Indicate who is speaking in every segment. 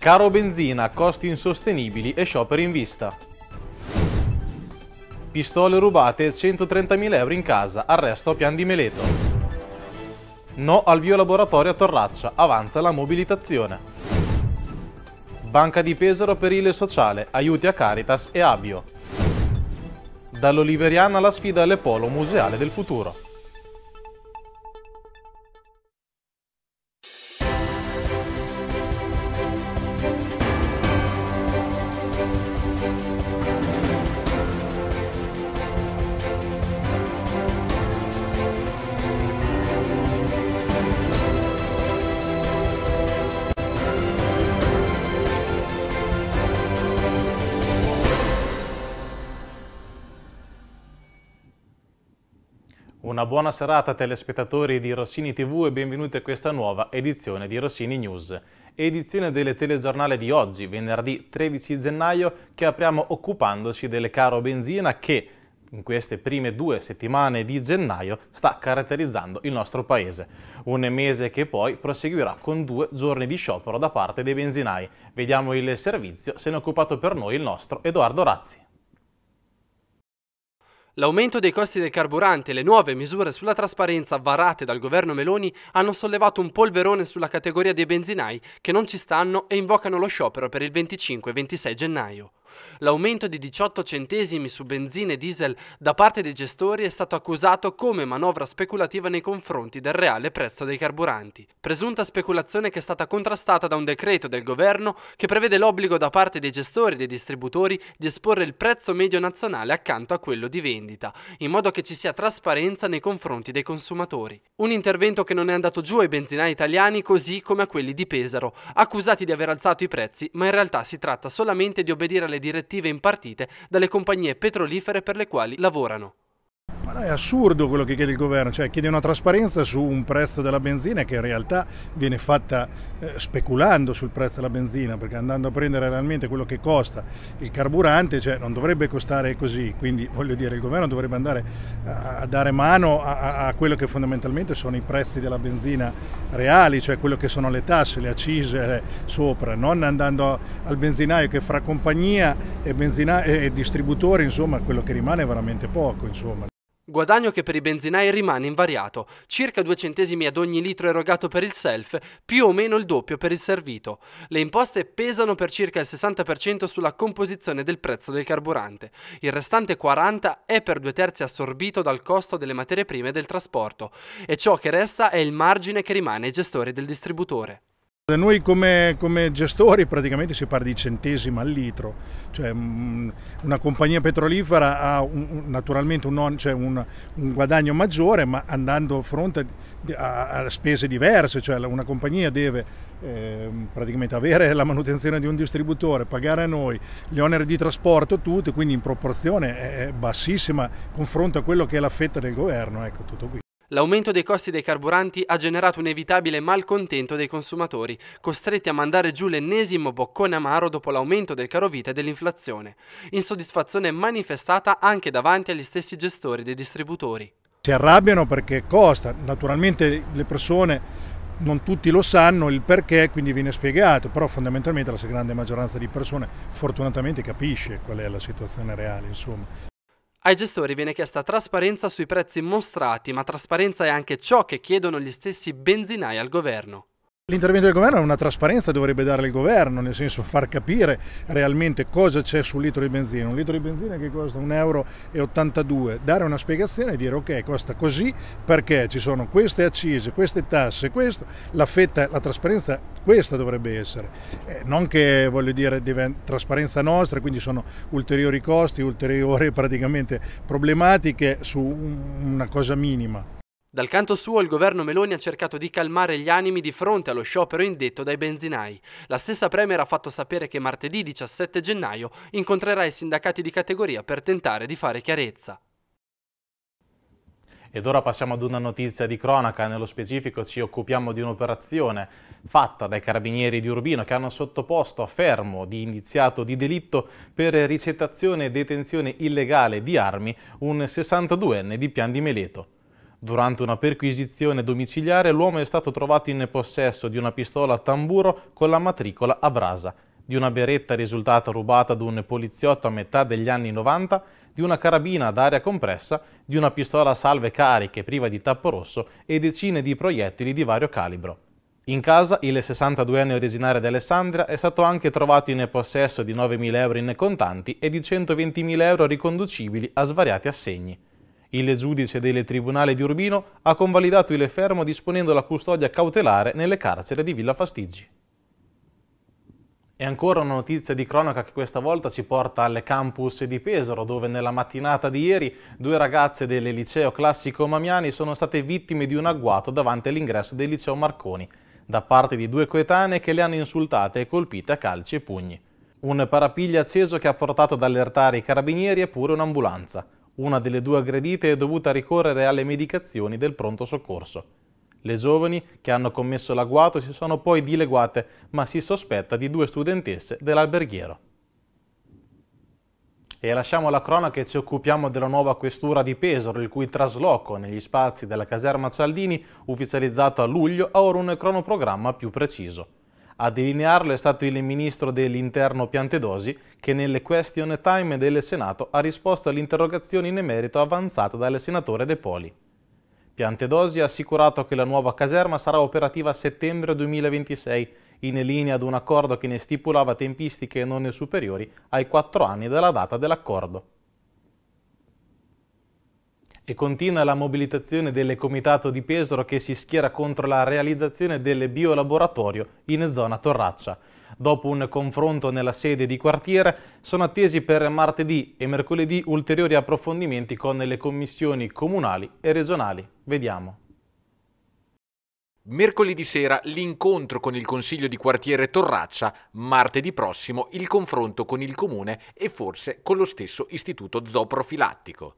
Speaker 1: Caro benzina, costi insostenibili e scioperi in vista. Pistole rubate, 130.000 euro in casa, arresto a Pian di Meleto. No al biolaboratorio a Torraccia, avanza la mobilitazione. Banca di Pesaro per il Sociale, aiuti a Caritas e Abio. Dall'Oliveriana la sfida alle polo museale del futuro. Una buona serata telespettatori di Rossini TV e benvenuti a questa nuova edizione di Rossini News. Edizione delle telegiornale di oggi, venerdì 13 gennaio, che apriamo occupandoci del caro benzina che in queste prime due settimane di gennaio sta caratterizzando il nostro paese. Un mese che poi proseguirà con due giorni di sciopero da parte dei benzinai. Vediamo il servizio, se ne è occupato per noi il nostro Edoardo Razzi.
Speaker 2: L'aumento dei costi del carburante e le nuove misure sulla trasparenza varate dal governo Meloni hanno sollevato un polverone sulla categoria dei benzinai che non ci stanno e invocano lo sciopero per il 25 26 gennaio. L'aumento di 18 centesimi su benzina e diesel da parte dei gestori è stato accusato come manovra speculativa nei confronti del reale prezzo dei carburanti. Presunta speculazione che è stata contrastata da un decreto del governo che prevede l'obbligo da parte dei gestori e dei distributori di esporre il prezzo medio nazionale accanto a quello di vendita, in modo che ci sia trasparenza nei confronti dei consumatori. Un intervento che non è andato giù ai benzinai italiani così come a quelli di Pesaro, accusati di aver alzato i prezzi, ma in realtà si tratta solamente di obbedire alle direttive direttive impartite dalle compagnie petrolifere per le quali lavorano.
Speaker 3: Ma no, è assurdo quello che chiede il governo, cioè chiede una trasparenza su un prezzo della benzina che in realtà viene fatta eh, speculando sul prezzo della benzina, perché andando a prendere realmente quello che costa il carburante, cioè non dovrebbe costare così, quindi voglio dire il governo dovrebbe andare a, a dare mano a, a, quello che fondamentalmente sono i prezzi della benzina reali, cioè quello che sono le tasse, le accise eh, sopra, non andando al benzinaio che fra compagnia e, benzina e distributore, insomma, quello che rimane è veramente poco, insomma.
Speaker 2: Guadagno che per i benzinai rimane invariato, circa due centesimi ad ogni litro erogato per il self, più o meno il doppio per il servito. Le imposte pesano per circa il 60% sulla composizione del prezzo del carburante. Il restante 40% è per due terzi assorbito dal costo delle materie prime e del trasporto, e ciò che resta è il margine che rimane ai gestori del distributore.
Speaker 3: Da eh, noi come, come, gestori praticamente si parla di centesima al litro, cioè mm, una compagnia petrolifera ha un, naturalmente un, non, cioè un, un, guadagno maggiore ma andando a fronte a, a spese diverse, cioè una compagnia deve eh, praticamente avere la manutenzione di un distributore, pagare a noi gli oneri di trasporto, tutto, quindi in proporzione è bassissima confronto a quello che è la fetta del governo, ecco tutto qui.
Speaker 2: L'aumento dei costi dei carburanti ha generato un evitabile malcontento dei consumatori, costretti a mandare giù l'ennesimo boccone amaro dopo l'aumento del caro e dell'inflazione. Insoddisfazione manifestata anche davanti agli stessi gestori dei distributori.
Speaker 3: Si arrabbiano perché costa, naturalmente le persone non tutti lo sanno il perché, quindi viene spiegato, però fondamentalmente la grande maggioranza di persone fortunatamente capisce qual è la situazione reale, insomma.
Speaker 2: Ai gestori viene chiesta trasparenza sui prezzi mostrati, ma trasparenza è anche ciò che chiedono gli stessi benzinai al governo.
Speaker 3: L'intervento del governo è una trasparenza che dovrebbe dare il governo, nel senso far capire realmente cosa c'è sul litro di benzina. Un litro di benzina che costa 1,82 euro, dare una spiegazione e dire ok costa così perché ci sono queste accise, queste tasse, questo, la fetta, la trasparenza questa dovrebbe essere. Eh, non che voglio dire trasparenza nostra, quindi sono ulteriori costi, ulteriori praticamente problematiche su una cosa minima.
Speaker 2: Dal canto suo il governo Meloni ha cercato di calmare gli animi di fronte allo sciopero indetto dai benzinai. La stessa Premier ha fatto sapere che martedì 17 gennaio incontrerà i sindacati di categoria per tentare di fare chiarezza.
Speaker 1: Ed ora passiamo ad una notizia di cronaca, nello specifico ci occupiamo di un'operazione fatta dai carabinieri di Urbino che hanno sottoposto a fermo di indiziato di delitto per ricettazione e detenzione illegale di armi un 62enne di Pian di Meleto. Durante una perquisizione domiciliare l'uomo è stato trovato in possesso di una pistola a tamburo con la matricola a brasa, di una beretta risultata rubata ad un poliziotto a metà degli anni 90, di una carabina ad aria compressa, di una pistola a salve cariche priva di tappo rosso e decine di proiettili di vario calibro. In casa, il 62enne originario di Alessandria è stato anche trovato in possesso di 9.000 euro in contanti e di 120.000 euro riconducibili a svariati assegni. Il giudice del Tribunale di Urbino ha convalidato il fermo disponendo la custodia cautelare nelle carcere di Villa Fastigi. E ancora una notizia di cronaca che questa volta ci porta al campus di Pesaro, dove nella mattinata di ieri due ragazze del liceo classico Mamiani sono state vittime di un agguato davanti all'ingresso del liceo Marconi, da parte di due coetanee che le hanno insultate e colpite a calci e pugni. Un parapiglia acceso che ha portato ad allertare i carabinieri e pure un'ambulanza. Una delle due aggredite è dovuta ricorrere alle medicazioni del pronto soccorso. Le giovani che hanno commesso l'agguato si sono poi dileguate, ma si sospetta di due studentesse dell'alberghiero. E lasciamo la cronaca e ci occupiamo della nuova questura di Pesaro, il cui trasloco negli spazi della caserma Cialdini, ufficializzato a luglio, ha ora un cronoprogramma più preciso. A delinearlo è stato il ministro dell'interno Piantedosi che nelle question time del Senato ha risposto all'interrogazione in merito avanzata dal senatore De Poli. Piantedosi ha assicurato che la nuova caserma sarà operativa a settembre 2026 in linea ad un accordo che ne stipulava tempistiche non superiori ai quattro anni dalla data dell'accordo. E continua la mobilitazione del Comitato di Pesaro che si schiera contro la realizzazione del biolaboratorio in zona Torraccia. Dopo un confronto nella sede di quartiere, sono attesi per martedì e mercoledì ulteriori approfondimenti con le commissioni comunali e regionali. Vediamo.
Speaker 4: Mercoledì sera l'incontro con il Consiglio di quartiere Torraccia, martedì prossimo il confronto con il Comune e forse con lo stesso istituto zooprofilattico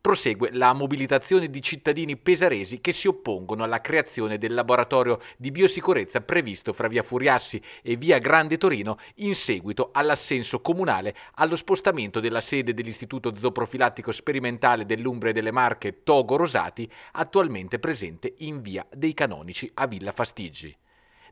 Speaker 4: prosegue la mobilitazione di cittadini pesaresi che si oppongono alla creazione del laboratorio di biosicurezza previsto fra via Furiassi e via Grande Torino in seguito all'assenso comunale allo spostamento della sede dell'Istituto Zooprofilattico Sperimentale dell'Umbria e delle Marche Togo Rosati, attualmente presente in via dei Canonici a Villa Fastiggi.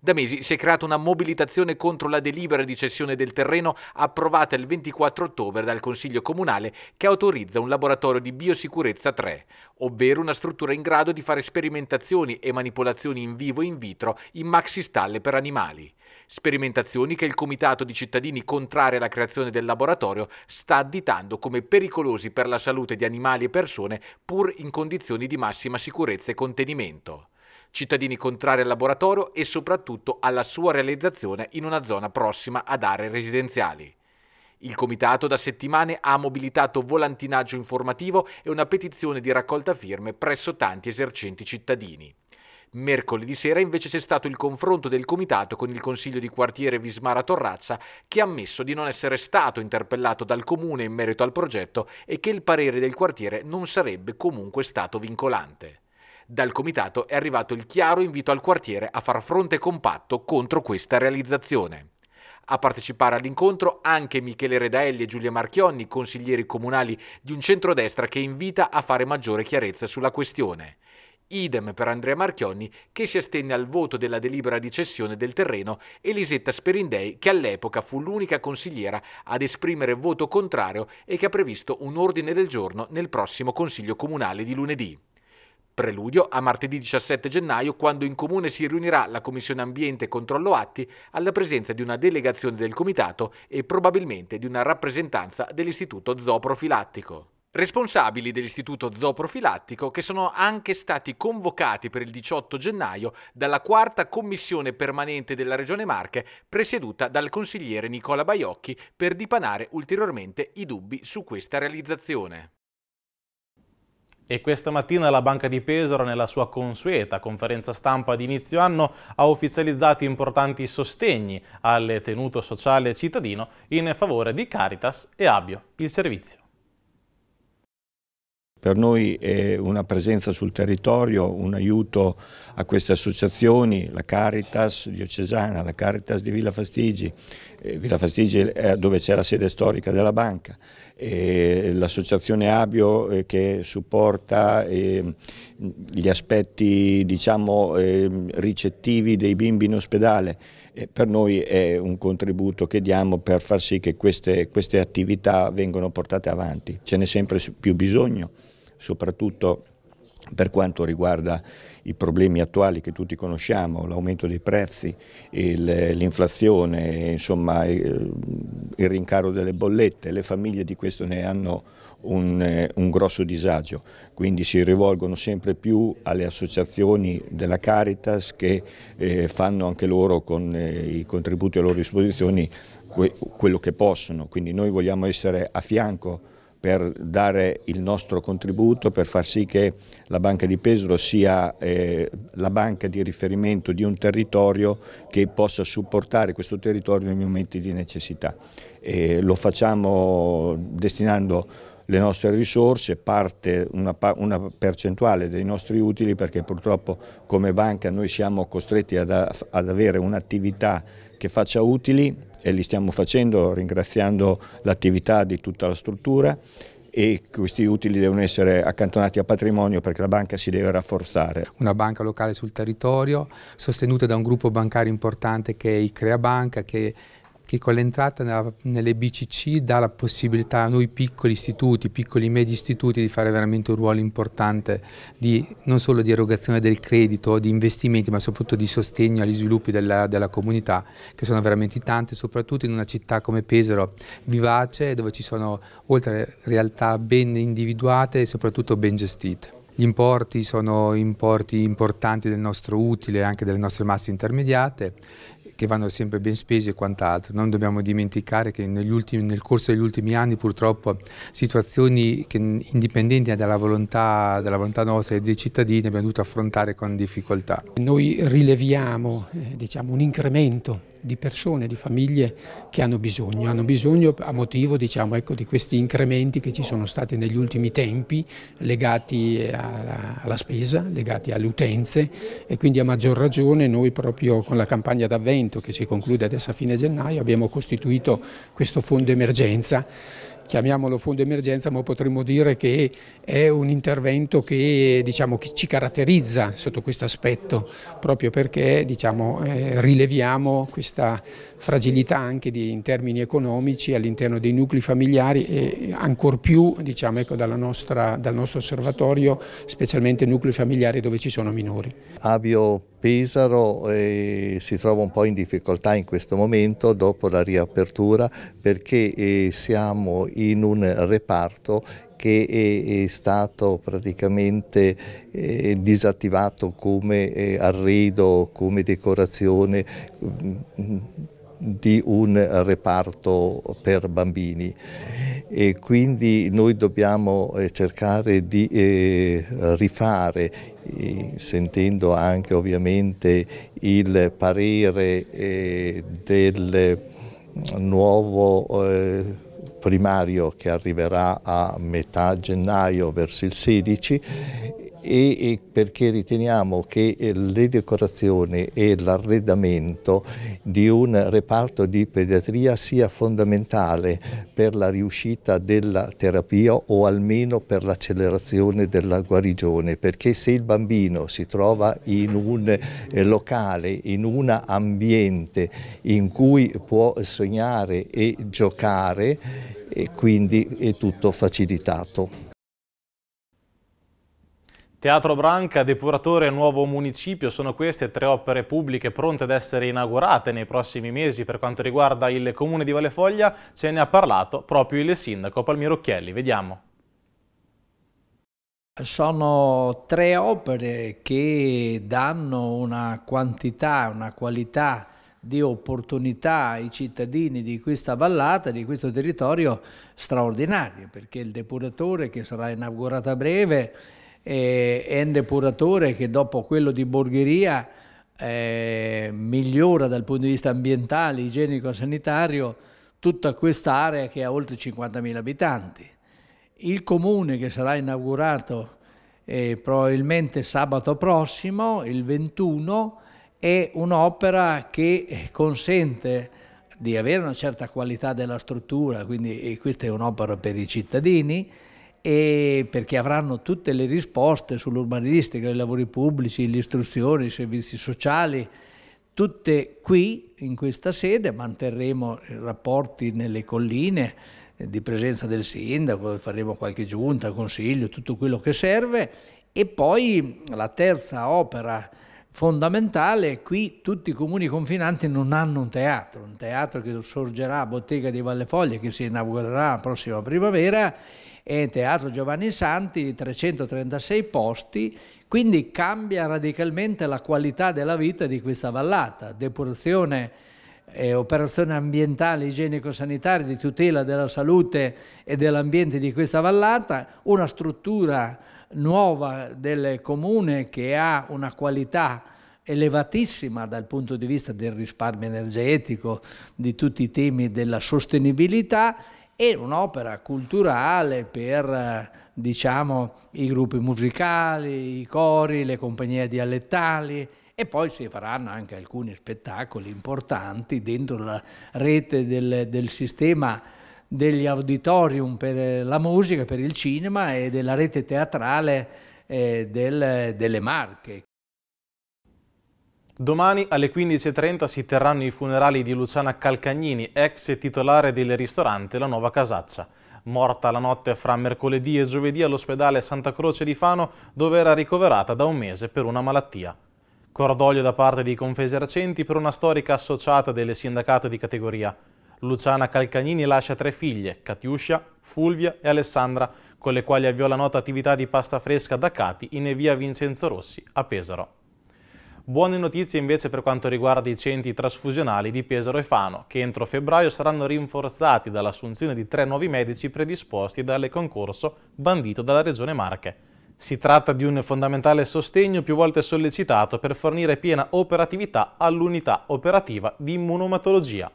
Speaker 4: Da mesi si è creata una mobilitazione contro la delibera di cessione del terreno approvata il 24 ottobre dal Consiglio Comunale che autorizza un laboratorio di biosicurezza 3, ovvero una struttura in grado di fare sperimentazioni e manipolazioni in vivo e in vitro in maxistalle per animali. Sperimentazioni che il Comitato di cittadini contrari alla creazione del laboratorio sta additando come pericolosi per la salute di animali e persone pur in condizioni di massima sicurezza e contenimento cittadini contrari al laboratorio e soprattutto alla sua realizzazione in una zona prossima ad aree residenziali. Il comitato da settimane ha mobilitato volantinaggio informativo e una petizione di raccolta firme presso tanti esercenti cittadini. Mercoledì sera invece c'è stato il confronto del comitato con il consiglio di quartiere Vismara Torrazza che ha ammesso di non essere stato interpellato dal comune in merito al progetto e che il parere del quartiere non sarebbe comunque stato vincolante. Dal comitato è arrivato il chiaro invito al quartiere a far fronte compatto contro questa realizzazione. A partecipare all'incontro anche Michele Redaelli e Giulia Marchionni, consiglieri comunali di un centrodestra che invita a fare maggiore chiarezza sulla questione. Idem per Andrea Marchionni che si astenne al voto della delibera di cessione del terreno e Lisetta Sperindei che all'epoca fu l'unica consigliera ad esprimere voto contrario e che ha previsto un ordine del giorno nel prossimo Consiglio Comunale di lunedì. Preludio a martedì 17 gennaio quando in comune si riunirà la Commissione Ambiente e Controllo Atti alla presenza di una delegazione del Comitato e probabilmente di una rappresentanza dell'Istituto Zooprofilattico. Responsabili dell'Istituto Zooprofilattico che sono anche stati convocati per il 18 gennaio dalla quarta commissione permanente della Regione Marche presieduta dal consigliere Nicola Baiocchi per dipanare ulteriormente i dubbi su questa realizzazione.
Speaker 1: E questa mattina la Banca di Pesaro, nella sua consueta conferenza stampa di inizio anno, ha ufficializzato importanti sostegni al tenuto sociale cittadino in favore di Caritas e Abio, il servizio.
Speaker 5: Per noi è una presenza sul territorio, un aiuto a queste associazioni, la Caritas diocesana, la Caritas di Villa Fastigi, eh, Villa Fastigie è dove c'è la sede storica della banca, l'associazione Abio eh, che supporta ehm, gli aspetti diciamo, ehm, ricettivi dei bimbi in ospedale, eh, per noi è un contributo che diamo per far sì che queste, queste attività vengano portate avanti, ce n'è sempre più bisogno, soprattutto per quanto riguarda i problemi attuali che tutti conosciamo, l'aumento dei prezzi, l'inflazione, insomma eh, il, rincaro delle bollette, le famiglie di questo ne hanno un, eh, un, grosso disagio, quindi si rivolgono sempre più alle associazioni della Caritas che eh, fanno anche loro con eh, i contributi a loro disposizione que quello che possono, quindi noi vogliamo essere a fianco per dare il nostro contributo per far sì che la Banca di Pesaro sia eh, la banca di riferimento di un territorio che possa supportare questo territorio nei momenti di necessità. E lo facciamo destinando le nostre risorse, parte, una, una, percentuale dei nostri utili perché purtroppo come banca noi siamo costretti ad, ad avere un'attività che faccia utili e li stiamo facendo ringraziando l'attività di tutta la struttura e questi utili devono essere accantonati a patrimonio perché la banca si deve rafforzare.
Speaker 4: Una banca locale sul territorio, sostenuta da un gruppo bancario importante che è Icrea Banca, che che con l'entrata nella, nelle BCC dà la possibilità a noi piccoli istituti, piccoli e medi istituti di fare veramente un ruolo importante di, non solo di erogazione del credito, di investimenti, ma soprattutto di sostegno agli sviluppi della, della comunità, che sono veramente tante, soprattutto in una città come Pesaro, vivace, dove ci sono oltre realtà ben individuate e soprattutto ben gestite. Gli importi sono importi importanti del nostro utile e anche delle nostre masse intermediate che vanno sempre ben spesi e quant'altro. Non dobbiamo dimenticare che ultimi, nel corso degli ultimi anni purtroppo situazioni che, indipendenti dalla volontà, dalla volontà, nostra e dei cittadini abbiamo dovuto affrontare con difficoltà. Noi rileviamo
Speaker 2: eh, diciamo, un incremento di persone, di famiglie che hanno bisogno, hanno bisogno a motivo diciamo, ecco, di questi incrementi che ci sono stati negli ultimi tempi legati eh, alla, alla spesa, legati alle utenze e quindi a maggior ragione noi proprio con la campagna d'avvento che si conclude adesso a fine gennaio abbiamo costituito questo fondo emergenza chiamiamolo fondo emergenza, ma potremmo dire che è un intervento che, diciamo, che ci caratterizza sotto questo aspetto, proprio perché diciamo, eh, rileviamo questi questa fragilità anche di, in termini economici all'interno dei nuclei familiari e ancor più diciamo, ecco, nostra, dal nostro osservatorio, specialmente nuclei familiari dove ci sono minori.
Speaker 6: Abio Pesaro eh, si trova un po' in difficoltà in questo momento dopo la riapertura perché eh, siamo in un reparto che è, è stato praticamente eh, disattivato come eh, arredo, come decorazione mm, di un reparto per bambini e quindi noi dobbiamo eh, cercare di eh, rifare, eh, sentendo anche ovviamente il parere del nuovo primario che arriverà a metà gennaio verso il 16 e perché riteniamo che eh, le decorazioni e l'arredamento di un reparto di pediatria sia fondamentale per la riuscita della terapia o almeno per l'accelerazione della guarigione, perché se il bambino si trova in un eh, locale, in un ambiente in cui può sognare e giocare, e eh, quindi è tutto facilitato.
Speaker 1: Teatro Branca, depuratore nuovo municipio, sono queste tre opere pubbliche pronte ad essere inaugurate nei prossimi mesi. Per quanto riguarda il comune di Valefoglia ce ne ha parlato proprio il sindaco Palmiro Chielli. Vediamo.
Speaker 7: Sono tre opere che danno una quantità, una qualità di opportunità ai cittadini di questa vallata, di questo territorio straordinario, perché il depuratore che sarà inaugurato a breve eh, è un depuratore che dopo quello di Borgheria eh, migliora dal punto di vista ambientale, igienico, sanitario tutta quest'area che ha oltre 50.000 abitanti. Il comune che sarà inaugurato eh, probabilmente sabato prossimo, il 21, è un'opera che consente di avere una certa qualità della struttura, quindi questa è un'opera per i cittadini, e perché avranno tutte le risposte sull'urbanistica, i lavori pubblici, l'istruzione, i servizi sociali, tutte qui in questa sede, manterremo eh, rapporti nelle colline eh, di presenza del sindaco, faremo qualche giunta, consiglio, tutto quello che serve e poi la terza opera fondamentale, qui tutti i comuni confinanti non hanno un teatro, un teatro che sorgerà a Bottega di Vallefoglie che si inaugurerà la prossima primavera e Teatro Giovanni Santi 336 posti, quindi cambia radicalmente la qualità della vita di questa vallata, depurazione eh, operazioni ambientali, igienico-sanitarie, di tutela della salute e dell'ambiente di questa vallata, una struttura nuova del comune che ha una qualità elevatissima dal punto di vista del risparmio energetico, di tutti i temi della sostenibilità e un'opera culturale per eh, diciamo, i gruppi musicali, i cori, le compagnie dialettali e poi si faranno anche alcuni spettacoli importanti dentro la rete del, del sistema degli auditorium per la musica, per il cinema e della rete teatrale eh, del, delle Marche. Domani
Speaker 1: alle 15.30 si terranno i funerali di Luciana Calcagnini, ex titolare del ristorante La Nuova Casaccia. Morta la notte fra mercoledì e giovedì all'ospedale Santa Croce di Fano, dove era ricoverata da un mese per una malattia. Cordoglio da parte dei confesercenti per una storica associata del sindacato di categoria. Luciana Calcagnini lascia tre figlie, Catiuscia, Fulvia e Alessandra, con le quali avviò la nota attività di pasta fresca da Cati in via Vincenzo Rossi a Pesaro. Buone notizie invece per quanto riguarda i centri trasfusionali di Pesaro e Fano, che entro febbraio saranno rinforzati dall'assunzione di tre nuovi medici predisposti dalle concorso bandito dalla Regione Marche. Si tratta di un fondamentale sostegno più volte sollecitato per fornire piena operatività all'unità operativa di immunomatologia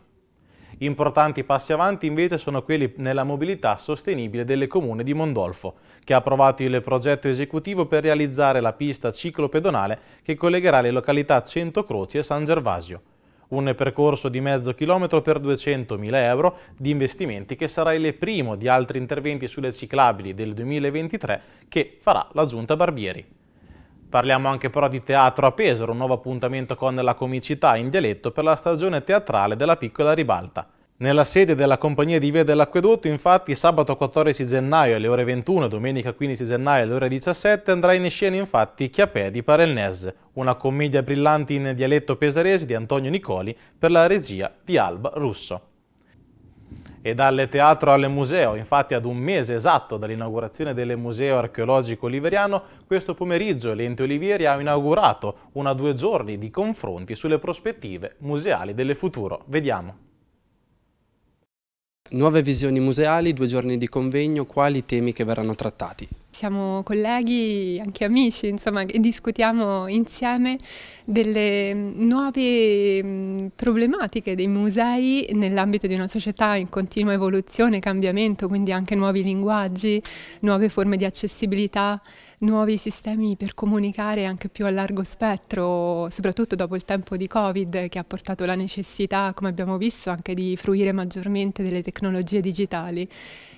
Speaker 1: Importanti passi avanti invece sono quelli nella mobilità sostenibile delle comune di Mondolfo, che ha approvato il progetto esecutivo per realizzare la pista ciclopedonale che collegherà le località Cento Croci e San Gervasio. Un percorso di mezzo chilometro per 200.000 euro di investimenti che sarà il primo di altri interventi sulle ciclabili del 2023 che farà la Giunta Barbieri. Parliamo anche però di Teatro a Pesaro, un nuovo appuntamento con la comicità in dialetto per la stagione teatrale della piccola ribalta. Nella sede della compagnia di Via dell'Acquedotto, infatti, sabato 14 gennaio alle ore 21 domenica 15 gennaio alle ore 17 andrà in scena infatti Chiapè di Parelnese, una commedia brillante in dialetto pesarese di Antonio Nicoli per la regia di Alba Russo e dalle teatro alle museo. Infatti ad un mese esatto dall'inaugurazione del Museo Archeologico Oliveriano, questo pomeriggio l'ente Olivieri ha inaugurato una due giorni di confronti sulle prospettive museali del futuro. Vediamo.
Speaker 2: Nuove visioni museali, due giorni di convegno, quali temi che verranno trattati?
Speaker 8: siamo colleghi, anche amici, insomma, e discutiamo insieme delle mm, nuove mm, problematiche dei musei nell'ambito di una società in continua evoluzione, cambiamento, quindi anche nuovi linguaggi, nuove forme di accessibilità, nuovi sistemi per comunicare anche più a largo spettro, soprattutto dopo il tempo di Covid che ha portato la necessità, come abbiamo visto, anche di fruire maggiormente delle tecnologie digitali.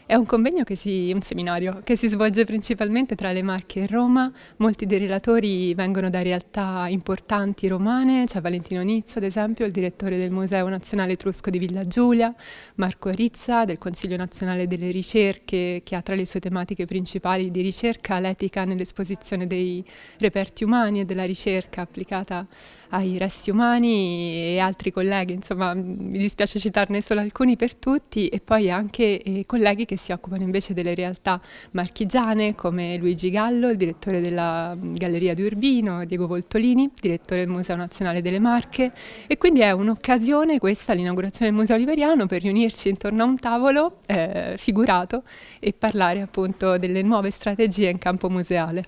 Speaker 8: È un convegno che si, un seminario che si svolge principalmente tra le Marche e Roma. Molti dei relatori vengono da realtà importanti romane, c'è Valentino Nizzo, ad esempio, il direttore del Museo Nazionale Etrusco di Villa Giulia, Marco Arizza del Consiglio Nazionale delle Ricerche, che ha tra le sue tematiche principali di ricerca l'etica nell'esposizione dei reperti umani e della ricerca applicata ai resti umani e altri colleghi, insomma, mi dispiace citarne solo alcuni per tutti e poi anche eh, colleghi che che si occupano invece delle realtà marchigiane come Luigi Gallo, il direttore della mm, Galleria di Urbino, Diego Voltolini, direttore del Museo Nazionale delle Marche e quindi è un'occasione questa, l'inaugurazione del Museo Oliveriano, per riunirci intorno a un tavolo eh, figurato e parlare appunto delle nuove strategie in campo museale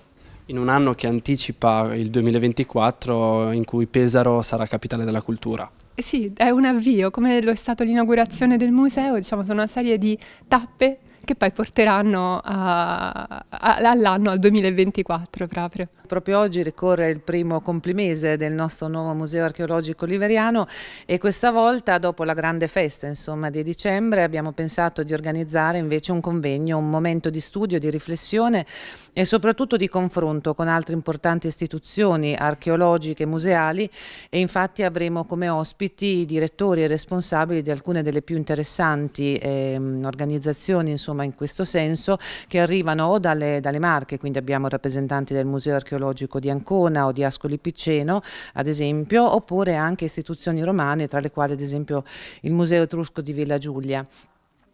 Speaker 2: in un anno che anticipa il 2024 in cui Pesaro sarà capitale della cultura.
Speaker 8: Eh sì, è un avvio, come lo è stato l'inaugurazione del museo, diciamo, sono una serie di tappe che poi porteranno all'anno, al 2024 proprio.
Speaker 9: Proprio oggi ricorre il primo complimese del nostro nuovo museo archeologico liveriano e questa volta dopo la grande festa insomma, di dicembre abbiamo pensato di organizzare invece un convegno, un momento di studio, di riflessione e soprattutto di confronto con altre importanti istituzioni archeologiche e museali e infatti avremo come ospiti i direttori e responsabili di alcune delle più interessanti eh, organizzazioni insomma, insomma, in questo senso, che arrivano o dalle, dalle, Marche, quindi abbiamo rappresentanti del Museo Archeologico di Ancona o di Ascoli Piceno, ad esempio, oppure anche istituzioni romane, tra le quali ad esempio il Museo Etrusco di Villa Giulia.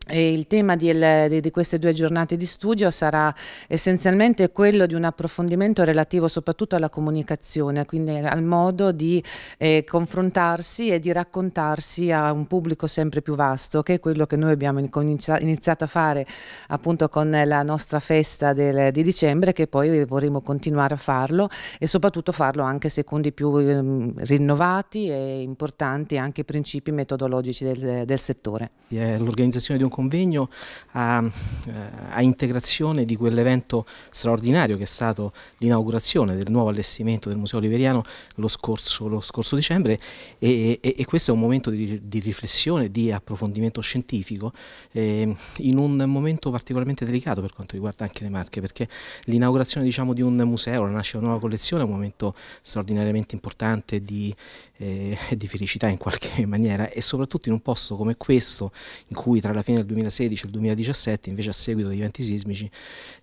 Speaker 9: E il tema di, il, di, queste due giornate di studio sarà essenzialmente quello di un approfondimento relativo soprattutto alla comunicazione, quindi al modo di eh, confrontarsi e di raccontarsi a un pubblico sempre più vasto, che è quello che noi abbiamo iniziato a fare appunto con la nostra festa del, di dicembre, che poi vorremmo continuare a farlo e soprattutto farlo anche secondo i più eh, rinnovati e importanti anche principi metodologici del, del settore.
Speaker 10: L'organizzazione di un convegno a, eh, a integrazione di quell'evento straordinario che è stato l'inaugurazione del nuovo allestimento del Museo Oliveriano lo scorso, lo scorso dicembre e, e, e, questo è un momento di, di riflessione, di approfondimento scientifico eh, in un momento particolarmente delicato per quanto riguarda anche le marche perché l'inaugurazione diciamo, di un museo, la nascita di una nuova collezione è un momento straordinariamente importante di, eh, di felicità in qualche maniera e soprattutto in un posto come questo in cui tra la fine nel 2016 e il 2017, invece a seguito degli eventi sismici,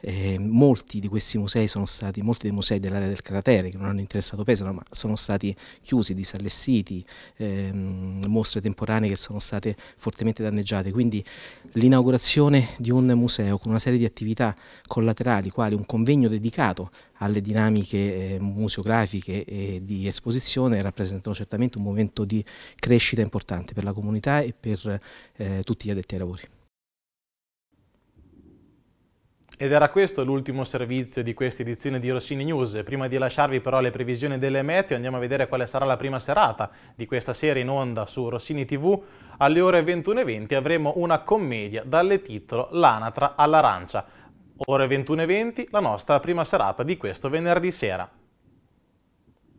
Speaker 10: eh, molti di questi musei sono stati, molti dei musei dell'area del cratere che non hanno interessato Pesaro, ma sono stati chiusi, disallestiti, ehm, mostre temporanee che sono state fortemente danneggiate. Quindi l'inaugurazione di un museo con una serie di attività collaterali, quali un convegno dedicato alle dinamiche eh, museografiche e di esposizione rappresentano certamente un momento di crescita importante per la comunità e per eh, tutti gli addetti ai lavori.
Speaker 1: Ed era questo l'ultimo servizio di questa edizione di Rossini News. Prima di lasciarvi però le previsioni delle meteo andiamo a vedere quale sarà la prima serata di questa serie in onda su Rossini TV. Alle ore 21.20 avremo una commedia dalle titolo L'anatra all'arancia ore 21.20, la nostra prima serata di questo venerdì sera.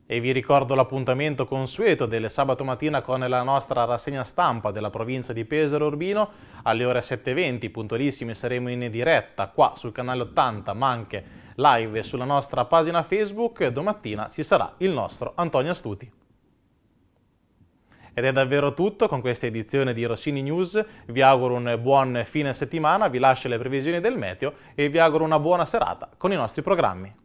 Speaker 1: E vi ricordo l'appuntamento consueto del sabato mattina con la nostra rassegna stampa della provincia di Pesaro Urbino. Alle ore 7.20, puntualissimi, saremo in diretta qua sul canale 80, ma anche live sulla nostra pagina Facebook. Domattina ci sarà il nostro Antonio Astuti. Ed è davvero tutto con questa edizione di Rossini News. Vi auguro un buon fine settimana, vi lascio le previsioni del meteo e vi auguro una buona serata con i nostri programmi.